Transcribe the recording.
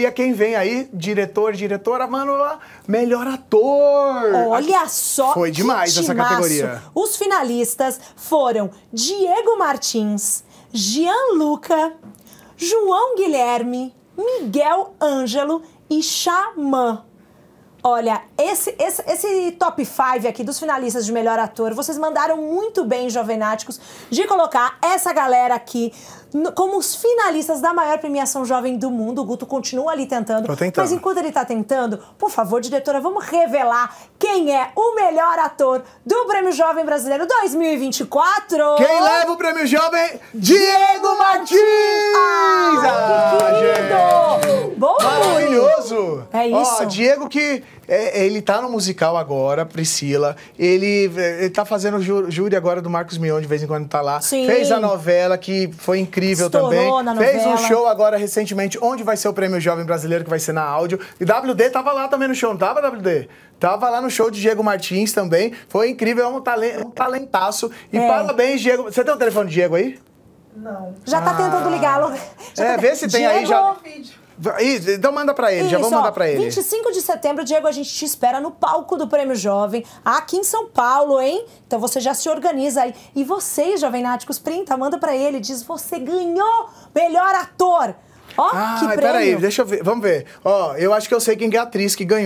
E a é quem vem aí, diretor, diretora, mano, melhor ator. Olha só. Foi demais essa categoria. Os finalistas foram Diego Martins, Gianluca, João Guilherme, Miguel Ângelo e Xamã. Olha, esse, esse, esse top 5 aqui dos finalistas de melhor ator, vocês mandaram muito bem, jovenáticos, de colocar essa galera aqui no, como os finalistas da maior premiação jovem do mundo. O Guto continua ali tentando. Tô tentando. Mas enquanto ele tá tentando, por favor, diretora, vamos revelar quem é o melhor ator do Prêmio Jovem Brasileiro 2024. Quem leva o Prêmio Jovem? Diego Martins! É isso. Ó, Diego que é, ele tá no musical agora, Priscila. Ele, é, ele tá fazendo júri agora do Marcos Mion, de vez em quando tá lá. Sim. Fez a novela, que foi incrível Estourou também. Na Fez um show agora recentemente, onde vai ser o Prêmio Jovem Brasileiro, que vai ser na áudio. E WD tava lá também no show, não tava, WD? Tava lá no show de Diego Martins também. Foi incrível, é um, talen um talentaço. E é. parabéns, Diego. Você tem o um telefone do Diego aí? Não. Já ah. tá tentando ah. ligá-lo. é, tá... vê se tem Diego... aí já então manda pra ele, Isso, já vamos mandar pra ele. 25 de setembro, Diego, a gente te espera no palco do Prêmio Jovem, aqui em São Paulo, hein? Então você já se organiza aí. E você Jovem Náticos, printa, manda pra ele, diz, você ganhou melhor ator. Ó, ah, que prêmio. peraí, deixa eu ver, vamos ver. Ó, eu acho que eu sei quem é a atriz que ganhou.